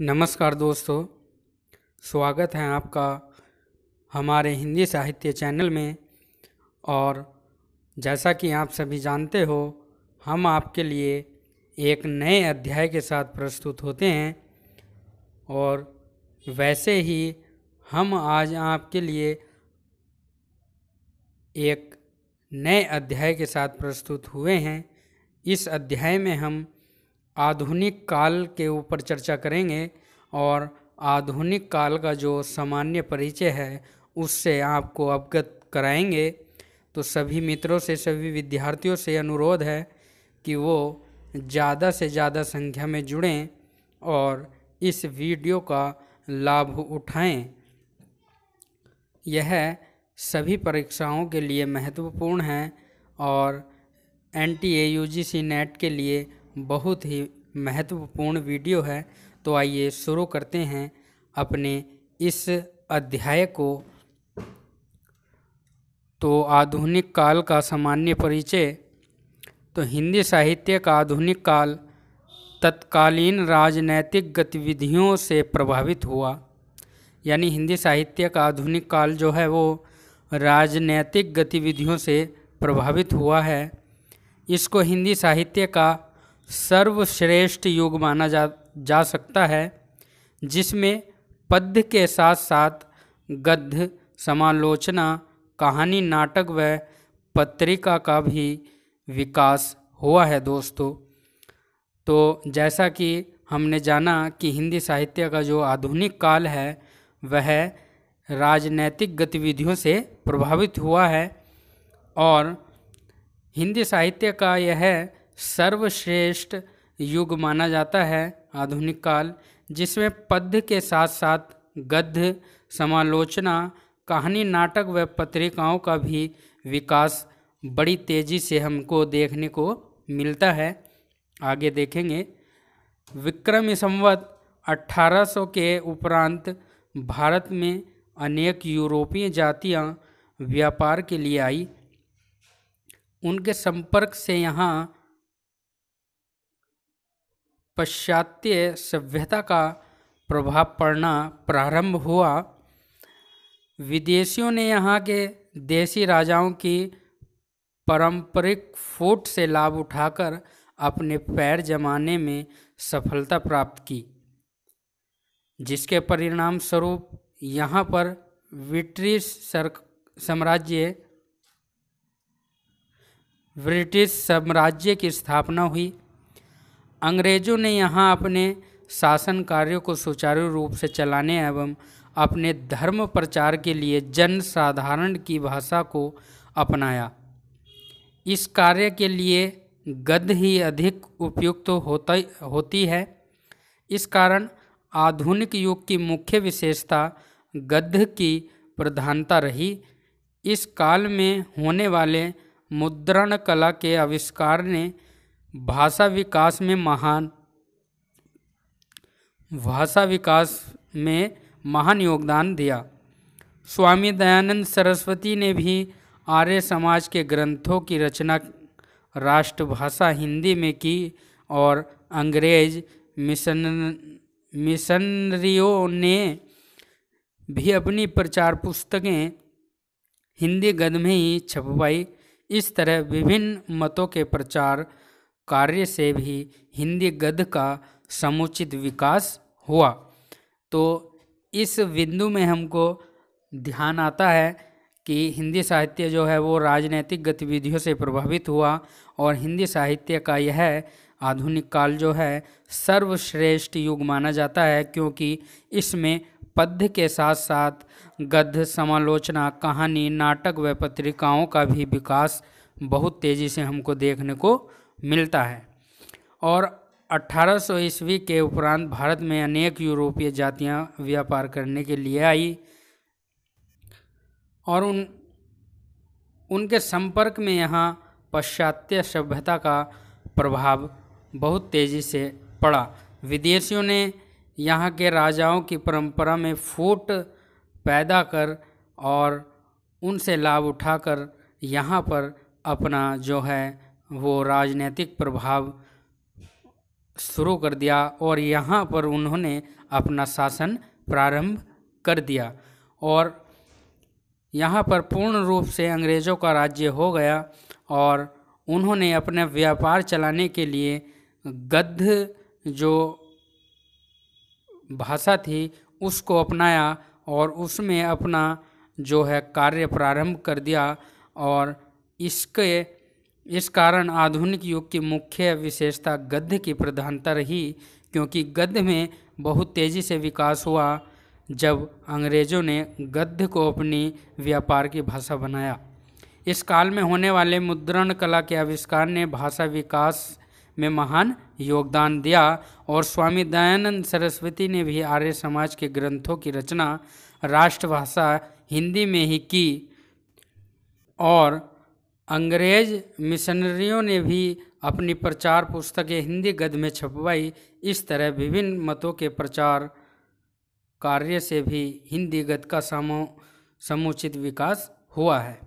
नमस्कार दोस्तों स्वागत है आपका हमारे हिंदी साहित्य चैनल में और जैसा कि आप सभी जानते हो हम आपके लिए एक नए अध्याय के साथ प्रस्तुत होते हैं और वैसे ही हम आज आपके लिए एक नए अध्याय के साथ प्रस्तुत हुए हैं इस अध्याय में हम आधुनिक काल के ऊपर चर्चा करेंगे और आधुनिक काल का जो सामान्य परिचय है उससे आपको अवगत कराएंगे तो सभी मित्रों से सभी विद्यार्थियों से अनुरोध है कि वो ज़्यादा से ज़्यादा संख्या में जुड़ें और इस वीडियो का लाभ उठाएं यह सभी परीक्षाओं के लिए महत्वपूर्ण है और N T A U G C NET के लिए बहुत ही महत्वपूर्ण वीडियो है तो आइए शुरू करते हैं अपने इस अध्याय को तो आधुनिक काल का सामान्य परिचय तो हिंदी साहित्य का आधुनिक काल तत्कालीन राजनैतिक गतिविधियों से प्रभावित हुआ यानी हिंदी साहित्य का आधुनिक काल जो है वो राजनैतिक गतिविधियों से प्रभावित हुआ है इसको हिंदी साहित्य का सर्वश्रेष्ठ योग माना जा जा सकता है जिसमें पद्य के साथ साथ गद्य समालोचना कहानी नाटक व पत्रिका का भी विकास हुआ है दोस्तों तो जैसा कि हमने जाना कि हिंदी साहित्य का जो आधुनिक काल है वह राजनैतिक गतिविधियों से प्रभावित हुआ है और हिंदी साहित्य का यह सर्वश्रेष्ठ युग माना जाता है आधुनिक काल जिसमें पद्य के साथ साथ गद्य समालोचना कहानी नाटक व पत्रिकाओं का भी विकास बड़ी तेजी से हमको देखने को मिलता है आगे देखेंगे विक्रम संवत 1800 के उपरांत भारत में अनेक यूरोपीय जातियां व्यापार के लिए आई उनके संपर्क से यहाँ पाश्चात्य सभ्यता का प्रभाव पड़ना प्रारंभ हुआ विदेशियों ने यहाँ के देसी राजाओं की पारंपरिक फूट से लाभ उठाकर अपने पैर जमाने में सफलता प्राप्त की जिसके परिणाम स्वरूप यहाँ पर ब्रिटिश सर साम्राज्य ब्रिटिश साम्राज्य की स्थापना हुई अंग्रेज़ों ने यहाँ अपने शासन कार्यों को सुचारू रूप से चलाने एवं अपने धर्म प्रचार के लिए जन साधारण की भाषा को अपनाया इस कार्य के लिए गद्य ही अधिक उपयुक्त होता होती है इस कारण आधुनिक युग की मुख्य विशेषता गद्य की प्रधानता रही इस काल में होने वाले मुद्रण कला के आविष्कार ने भाषा विकास में महान भाषा विकास में महान योगदान दिया स्वामी दयानंद सरस्वती ने भी आर्य समाज के ग्रंथों की रचना राष्ट्रभाषा हिंदी में की और अंग्रेज मिशन मिशनरियों ने भी अपनी प्रचार पुस्तकें हिंदी गद में ही छपवाई इस तरह विभिन्न मतों के प्रचार कार्य से भी हिंदी गद्य का समुचित विकास हुआ तो इस बिंदु में हमको ध्यान आता है कि हिंदी साहित्य जो है वो राजनैतिक गतिविधियों से प्रभावित हुआ और हिंदी साहित्य का यह आधुनिक काल जो है सर्वश्रेष्ठ युग माना जाता है क्योंकि इसमें पद्य के साथ साथ गद्य समालोचना कहानी नाटक व पत्रिकाओं का भी विकास बहुत तेज़ी से हमको देखने को मिलता है और 1800 ईस्वी के उपरांत भारत में अनेक यूरोपीय जातियां व्यापार करने के लिए आई और उन उनके संपर्क में यहाँ पाश्चात्य सभ्यता का प्रभाव बहुत तेज़ी से पड़ा विदेशियों ने यहाँ के राजाओं की परंपरा में फूट पैदा कर और उनसे लाभ उठाकर यहाँ पर अपना जो है वो राजनीतिक प्रभाव शुरू कर दिया और यहाँ पर उन्होंने अपना शासन प्रारंभ कर दिया और यहाँ पर पूर्ण रूप से अंग्रेज़ों का राज्य हो गया और उन्होंने अपने व्यापार चलाने के लिए गद्ध जो भाषा थी उसको अपनाया और उसमें अपना जो है कार्य प्रारंभ कर दिया और इसके इस कारण आधुनिक युग की मुख्य विशेषता गद्य की प्रधानता रही क्योंकि गद्य में बहुत तेज़ी से विकास हुआ जब अंग्रेज़ों ने गद्य को अपनी व्यापार की भाषा बनाया इस काल में होने वाले मुद्रण कला के आविष्कार ने भाषा विकास में महान योगदान दिया और स्वामी दयानंद सरस्वती ने भी आर्य समाज के ग्रंथों की रचना राष्ट्रभाषा हिंदी में ही की और अंग्रेज मिशनरियों ने भी अपनी प्रचार पुस्तकें हिंदी गद में छपवाई इस तरह विभिन्न मतों के प्रचार कार्य से भी हिंदी गद का समो समुचित विकास हुआ है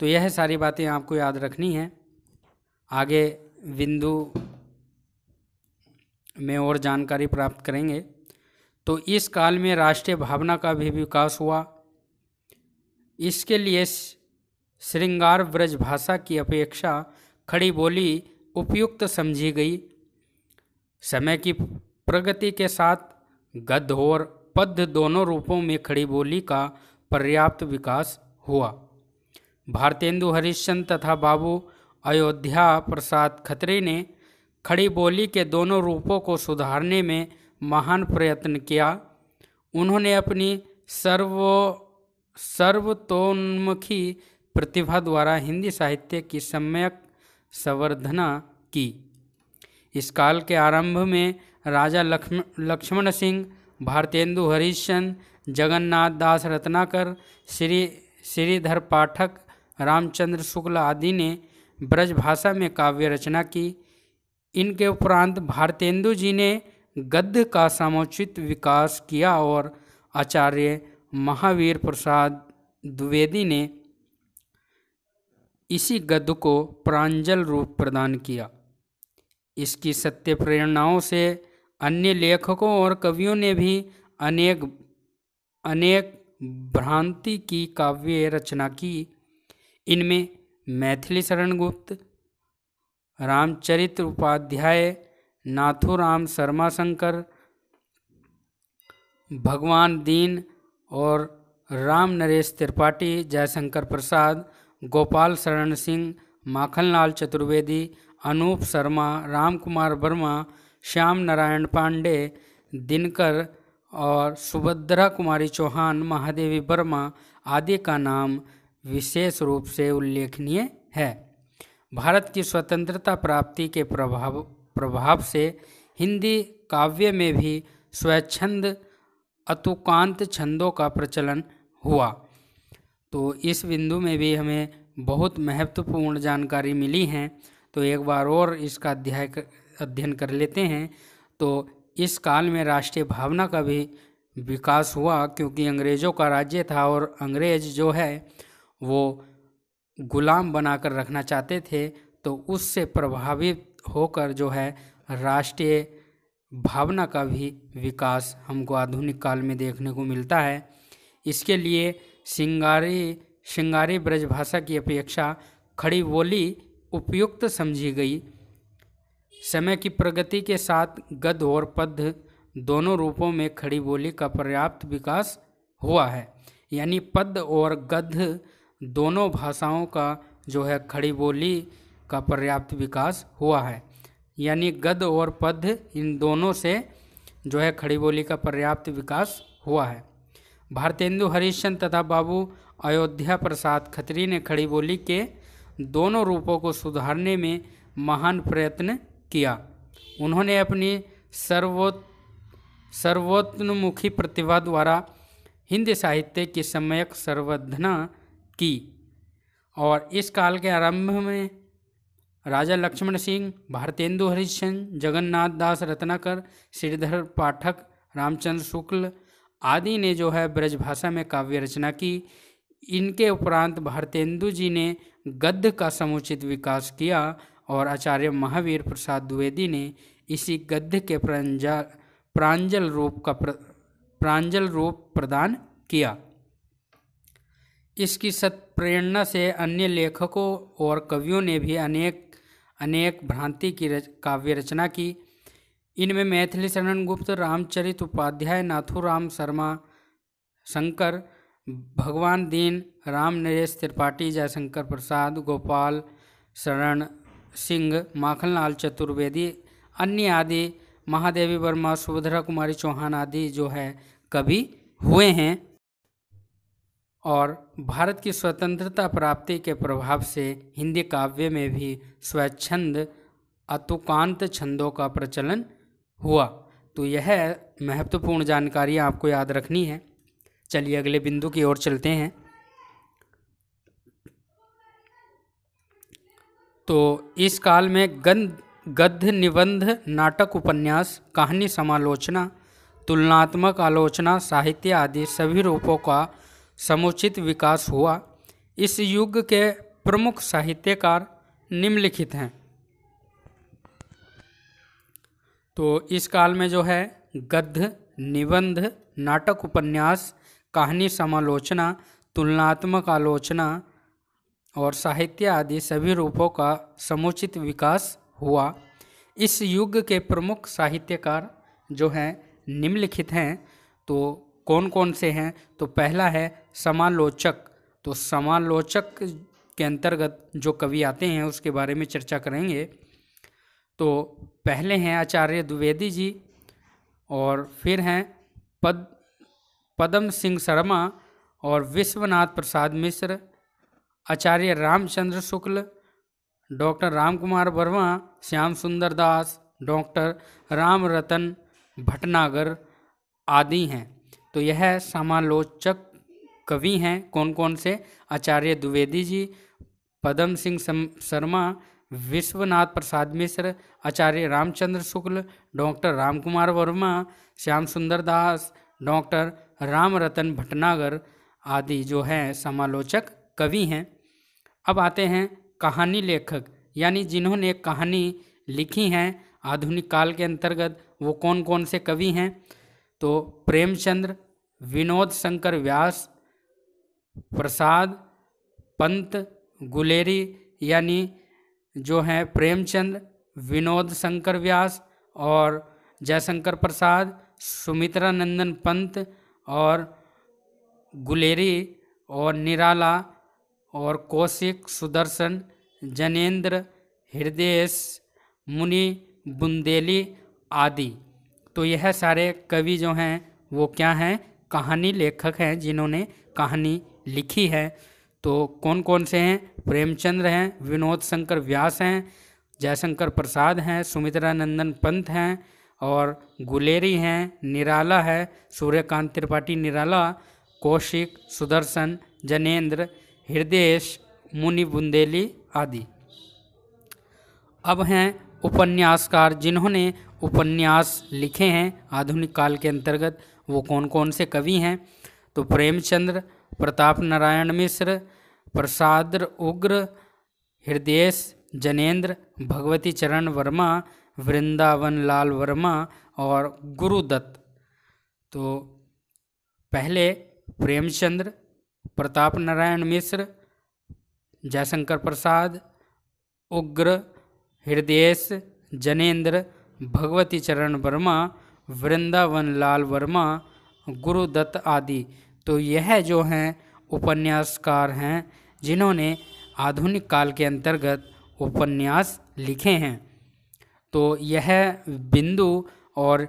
तो यह सारी बातें आपको याद रखनी है आगे बिंदु में और जानकारी प्राप्त करेंगे तो इस काल में राष्ट्रीय भावना का भी विकास हुआ इसके लिए श्रृंगार ब्रज भाषा की अपेक्षा खड़ी बोली उपयुक्त समझी गई समय की प्रगति के साथ गद्य और पद्य दोनों रूपों में खड़ी बोली का पर्याप्त विकास हुआ भारतेंदु हरिश्चंद तथा बाबू अयोध्या प्रसाद खत्रे ने खड़ी बोली के दोनों रूपों को सुधारने में महान प्रयत्न किया उन्होंने अपनी सर्व सर्वतोन्मुखी प्रतिभा द्वारा हिंदी साहित्य की सम्यक संवर्धना की इस काल के आरंभ में राजा लक्ष्मण लक्ष्मण सिंह भारतेंदु हरिश्चंद्र जगन्नाथ दास रत्नाकर श्री श्रीधर पाठक रामचंद्र शुक्ल आदि ने ब्रज भाषा में काव्य रचना की इनके उपरांत भारतेंदु जी ने गद्य का समुचित विकास किया और आचार्य महावीर प्रसाद द्विवेदी ने इसी गद्य को प्रांजल रूप प्रदान किया इसकी सत्य प्रेरणाओं से अन्य लेखकों और कवियों ने भी अनेक अनेक भ्रांति की काव्य रचना की इनमें मैथिली शरणगुप्त रामचरित्र उपाध्याय नाथुराम शर्मा शंकर भगवान दीन और राम नरेश त्रिपाठी जयशंकर प्रसाद गोपाल शरण सिंह माखनलाल चतुर्वेदी अनूप शर्मा राम कुमार वर्मा श्याम नारायण पांडे दिनकर और सुभद्रा कुमारी चौहान महादेवी वर्मा आदि का नाम विशेष रूप से उल्लेखनीय है भारत की स्वतंत्रता प्राप्ति के प्रभाव प्रभाव से हिंदी काव्य में भी स्वच्छंद अतुकांत छंदों का प्रचलन हुआ तो इस बिंदु में भी हमें बहुत महत्वपूर्ण जानकारी मिली है तो एक बार और इसका अध्याय अध्ययन कर लेते हैं तो इस काल में राष्ट्रीय भावना का भी विकास हुआ क्योंकि अंग्रेज़ों का राज्य था और अंग्रेज जो है वो गुलाम बनाकर रखना चाहते थे तो उससे प्रभावित होकर जो है राष्ट्रीय भावना का भी विकास हमको आधुनिक काल में देखने को मिलता है इसके लिए सिंगारी सिंगारी ब्रजभाषा की अपेक्षा खड़ी बोली उपयुक्त समझी गई समय की प्रगति के साथ गद और पद्ध दोनों रूपों में खड़ी बोली का पर्याप्त विकास हुआ है यानी पद और गद्ध दोनों भाषाओं का जो है खड़ी बोली का पर्याप्त विकास हुआ है यानी गद और पद इन दोनों से जो है खड़ी बोली का पर्याप्त विकास हुआ है भारतेंदु हरिश्चंद तथा बाबू अयोध्या प्रसाद खत्री ने खड़ी बोली के दोनों रूपों को सुधारने में महान प्रयत्न किया उन्होंने अपनी सर्वो सर्वोत्मुखी प्रतिभा द्वारा हिंदी साहित्य की सम्यक संवर्धना की और इस काल के आरंभ में राजा लक्ष्मण सिंह भारतेंदु हरिश्चंद जगन्नाथ दास रत्नाकर श्रीधर पाठक रामचंद्र शुक्ल आदि ने जो है ब्रजभाषा में काव्य रचना की इनके उपरांत भारतेंदु जी ने गद्य का समुचित विकास किया और आचार्य महावीर प्रसाद द्विवेदी ने इसी गद्य के प्रांजल प्रांजल रूप का प्र, प्रांजल रूप प्रदान किया इसकी सत्प्रेरणा से अन्य लेखकों और कवियों ने भी अनेक अनेक भ्रांति की रच, काव्य रचना की इनमें मैथिली शरण गुप्त रामचरित उपाध्याय नाथुराम शर्मा शंकर भगवान दीन राम नरेश त्रिपाठी जयशंकर प्रसाद गोपाल शरण सिंह माखनलाल चतुर्वेदी अन्य आदि महादेवी वर्मा सुभद्रा कुमारी चौहान आदि जो है कवि हुए हैं और भारत की स्वतंत्रता प्राप्ति के प्रभाव से हिंदी काव्य में भी स्वच्छंद अतुकांत छंदों का प्रचलन हुआ तो यह महत्वपूर्ण जानकारियाँ आपको याद रखनी है चलिए अगले बिंदु की ओर चलते हैं तो इस काल में गंध गद्य निबंध नाटक उपन्यास कहानी समालोचना तुलनात्मक आलोचना साहित्य आदि सभी रूपों का समुचित विकास हुआ इस युग के प्रमुख साहित्यकार निम्नलिखित हैं तो इस काल में जो है गद्य निबंध नाटक उपन्यास कहानी समालोचना तुलनात्मक आलोचना और साहित्य आदि सभी रूपों का समुचित विकास हुआ इस युग के प्रमुख साहित्यकार जो हैं निम्नलिखित हैं तो कौन कौन से हैं तो पहला है समालोचक तो समालोचक के अंतर्गत जो कवि आते हैं उसके बारे में चर्चा करेंगे तो पहले हैं आचार्य द्विवेदी जी और फिर हैं पद पदम सिंह शर्मा और विश्वनाथ प्रसाद मिश्र आचार्य रामचंद्र शुक्ल डॉक्टर राम कुमार वर्मा श्याम सुंदर दास डॉक्टर राम रतन भटनागर आदि हैं तो यह समालोचक कवि हैं कौन कौन से आचार्य द्विवेदी जी पदम सिंह शर्मा विश्वनाथ प्रसाद मिश्र आचार्य रामचंद्र शुक्ल डॉक्टर राम कुमार वर्मा श्याम सुंदर दास डॉक्टर राम रतन भटनागर आदि जो हैं समालोचक कवि हैं अब आते हैं कहानी लेखक यानी जिन्होंने एक कहानी लिखी हैं आधुनिक काल के अंतर्गत वो कौन कौन से कवि हैं तो प्रेमचंद्र विनोद शंकर व्यास प्रसाद पंत गुलेरी यानी जो हैं प्रेमचंद विनोद शंकर व्यास और जयशंकर प्रसाद सुमित्रा नंदन पंत और गुलेरी और निराला और कौशिक सुदर्शन जनेंद्र हृदयेश मुनि बुंदेली आदि तो यह सारे कवि जो हैं वो क्या हैं कहानी लेखक हैं जिन्होंने कहानी लिखी है तो कौन कौन से हैं प्रेमचंद्र हैं विनोद शंकर व्यास हैं जयशंकर प्रसाद हैं सुमित्रा नंदन पंत हैं और गुलेरी हैं निराला है सूर्यकांत त्रिपाठी निराला कौशिक सुदर्शन जनेन्द्र हृदयेश मुनि बुंदेली आदि अब हैं उपन्यासकार जिन्होंने उपन्यास लिखे हैं आधुनिक काल के अंतर्गत वो कौन कौन से कवि हैं तो प्रेमचंद्र प्रताप नारायण मिश्र प्रसाद उग्र हृदयेश जनेन्द्र भगवती चरण वर्मा वृंदावन लाल वर्मा और गुरुदत्त तो पहले प्रेमचंद्र प्रताप नारायण मिश्र जयशंकर प्रसाद उग्र हृदयेश जनेन्द्र भगवती चरण वर्मा वृंदावन लाल वर्मा गुरुदत्त आदि तो यह जो हैं उपन्यासकार हैं जिन्होंने आधुनिक काल के अंतर्गत उपन्यास लिखे हैं तो यह बिंदु और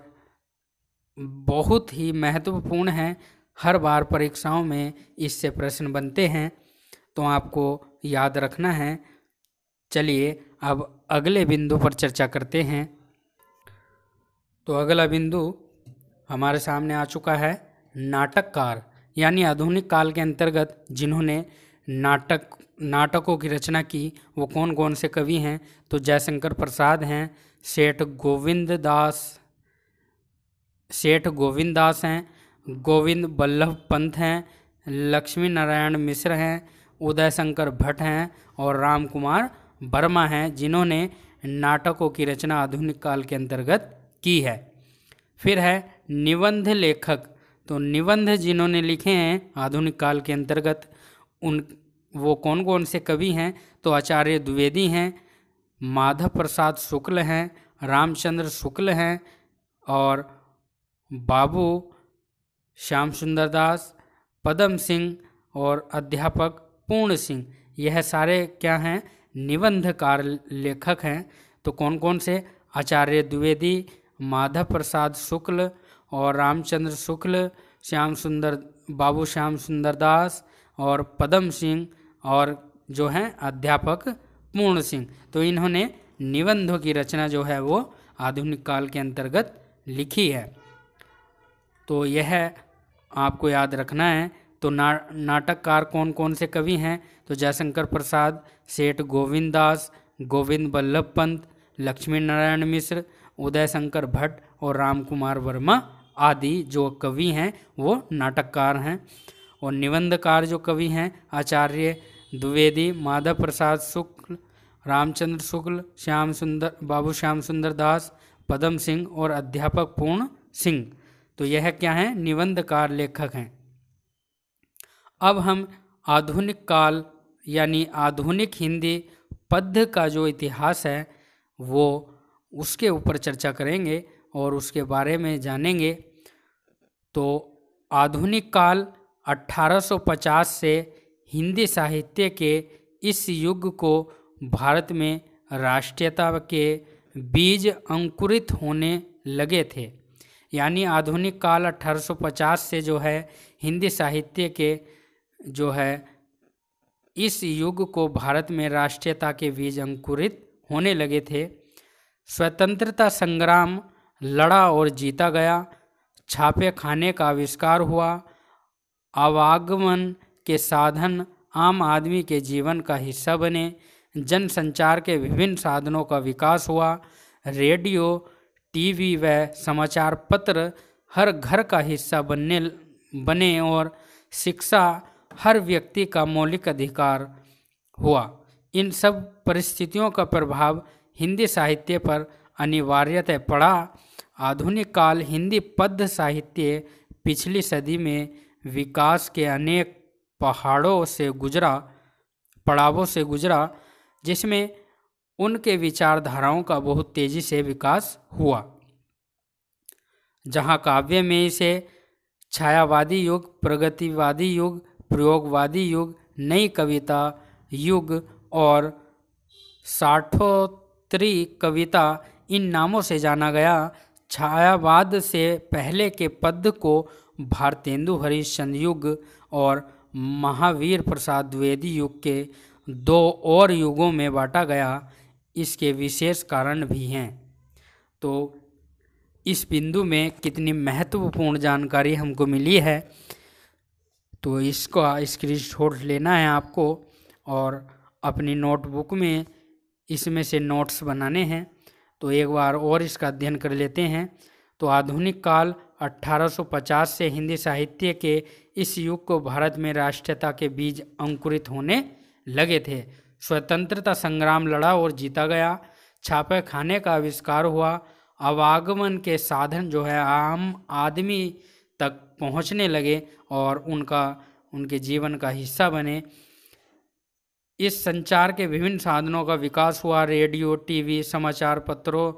बहुत ही महत्वपूर्ण है हर बार परीक्षाओं में इससे प्रश्न बनते हैं तो आपको याद रखना है चलिए अब अगले बिंदु पर चर्चा करते हैं तो अगला बिंदु हमारे सामने आ चुका है नाटककार यानी आधुनिक काल के अंतर्गत जिन्होंने नाटक नाटकों की रचना की वो कौन कौन से कवि हैं तो जयशंकर प्रसाद हैं सेठ गोविंद दास सेठ गोविंद दास हैं गोविंद बल्लभ पंत हैं लक्ष्मी नारायण मिश्र हैं उदय शंकर भट्ट हैं और राम कुमार वर्मा हैं जिन्होंने नाटकों की रचना आधुनिक काल के अंतर्गत की है फिर है निबंध लेखक तो निबंध जिन्होंने लिखे हैं आधुनिक काल के अंतर्गत उन वो कौन कौन से कवि हैं तो आचार्य द्विवेदी हैं माधव प्रसाद शुक्ल हैं रामचंद्र शुक्ल हैं और बाबू श्याम सुंदर दास पदम सिंह और अध्यापक पूर्ण सिंह यह सारे क्या हैं निबंधकार लेखक हैं तो कौन कौन से आचार्य द्विवेदी माधव प्रसाद शुक्ल और रामचंद्र शुक्ल श्याम सुंदर बाबू श्याम सुंदर दास और पदम सिंह और जो हैं अध्यापक पूर्ण सिंह तो इन्होंने निबंधों की रचना जो है वो आधुनिक काल के अंतर्गत लिखी है तो यह आपको याद रखना है तो ना नाटककार कौन कौन से कवि हैं तो जयशंकर प्रसाद सेठ गोविंद दास गोविंद बल्लभ पंत लक्ष्मी नारायण मिश्र उदय शंकर भट्ट और राम कुमार वर्मा आदि जो कवि हैं वो नाटककार हैं और निबंधकार जो कवि हैं आचार्य द्विवेदी माधव प्रसाद शुक्ल रामचंद्र शुक्ल श्याम सुंदर बाबू श्याम सुंदर दास पदम सिंह और अध्यापक पूर्ण सिंह तो यह क्या है निबंधकार लेखक हैं अब हम आधुनिक काल यानी आधुनिक हिंदी पद का जो इतिहास है वो उसके ऊपर चर्चा करेंगे और उसके बारे में जानेंगे तो आधुनिक काल 1850 से हिंदी साहित्य के इस युग को भारत में राष्ट्रीयता के बीज अंकुरित होने लगे थे यानी आधुनिक काल 1850 से जो है हिंदी साहित्य के जो है इस युग को भारत में राष्ट्रीयता के बीज अंकुरित होने लगे थे स्वतंत्रता संग्राम लड़ा और जीता गया छापे खाने का आविष्कार हुआ आवागमन के साधन आम आदमी के जीवन का हिस्सा बने जनसंचार के विभिन्न साधनों का विकास हुआ रेडियो टीवी व समाचार पत्र हर घर का हिस्सा बनने बने और शिक्षा हर व्यक्ति का मौलिक अधिकार हुआ इन सब परिस्थितियों का प्रभाव हिंदी साहित्य पर अनिवार्यतः पड़ा आधुनिक काल हिंदी पद्य साहित्य पिछली सदी में विकास के अनेक पहाड़ों से गुजरा पड़ावों से गुजरा जिसमें उनके विचारधाराओं का बहुत तेजी से विकास हुआ जहाँ काव्य में इसे छायावादी युग प्रगतिवादी युग प्रयोगवादी युग नई कविता युग और साठोत्री कविता इन नामों से जाना गया छायावाद से पहले के पद को भारतेंदु हरिश्चंद युग और महावीर प्रसाद द्विवेदी युग के दो और युगों में बांटा गया इसके विशेष कारण भी हैं तो इस बिंदु में कितनी महत्वपूर्ण जानकारी हमको मिली है तो इसका स्क्रीनशॉट लेना है आपको और अपनी नोटबुक में इसमें से नोट्स बनाने हैं तो एक बार और इसका अध्ययन कर लेते हैं तो आधुनिक काल 1850 से हिंदी साहित्य के इस युग को भारत में राष्ट्रीयता के बीज अंकुरित होने लगे थे स्वतंत्रता संग्राम लड़ा और जीता गया छापे खाने का आविष्कार हुआ आवागमन के साधन जो है आम आदमी तक पहुंचने लगे और उनका उनके जीवन का हिस्सा बने इस संचार के विभिन्न साधनों का विकास हुआ रेडियो टीवी समाचार पत्रों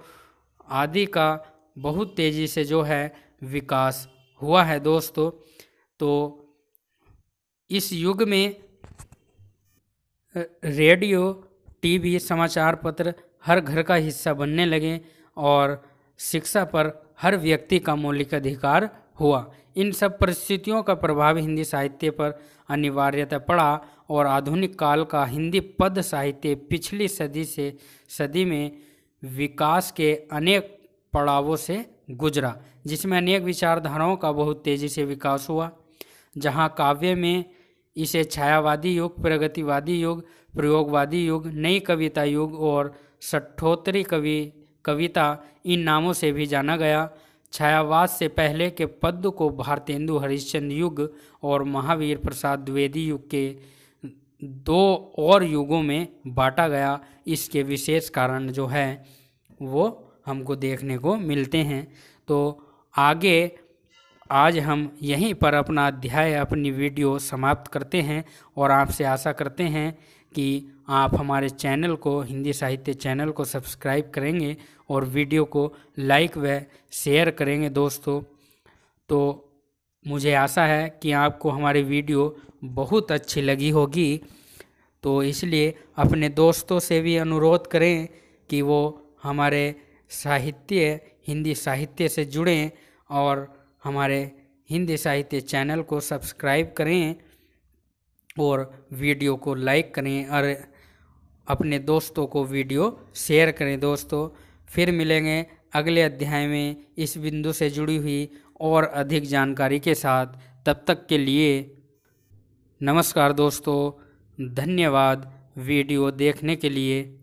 आदि का बहुत तेज़ी से जो है विकास हुआ है दोस्तों तो इस युग में रेडियो टीवी समाचार पत्र हर घर का हिस्सा बनने लगे और शिक्षा पर हर व्यक्ति का मौलिक अधिकार हुआ इन सब परिस्थितियों का प्रभाव हिंदी साहित्य पर अनिवार्यता पड़ा और आधुनिक काल का हिंदी पद साहित्य पिछली सदी से सदी में विकास के अनेक पड़ावों से गुजरा जिसमें अनेक विचारधाराओं का बहुत तेज़ी से विकास हुआ जहाँ काव्य में इसे छायावादी युग प्रगतिवादी युग प्रयोगवादी युग नई कविता युग और सठोत्तरी कवि कविता इन नामों से भी जाना गया छायावाद से पहले के पद को भारतेंदु हरिश्चंद्र युग और महावीर प्रसाद द्विवेदी युग के दो और युगों में बांटा गया इसके विशेष कारण जो है वो हमको देखने को मिलते हैं तो आगे आज हम यहीं पर अपना अध्याय अपनी वीडियो समाप्त करते हैं और आपसे आशा करते हैं कि आप हमारे चैनल को हिंदी साहित्य चैनल को सब्सक्राइब करेंगे और वीडियो को लाइक व शेयर करेंगे दोस्तों तो मुझे आशा है कि आपको हमारी वीडियो बहुत अच्छी लगी होगी तो इसलिए अपने दोस्तों से भी अनुरोध करें कि वो हमारे साहित्य हिंदी साहित्य से जुड़ें और हमारे हिंदी साहित्य चैनल को सब्सक्राइब करें और वीडियो को लाइक करें और अपने दोस्तों को वीडियो शेयर करें दोस्तों फिर मिलेंगे अगले अध्याय में इस बिंदु से जुड़ी हुई और अधिक जानकारी के साथ तब तक के लिए नमस्कार दोस्तों धन्यवाद वीडियो देखने के लिए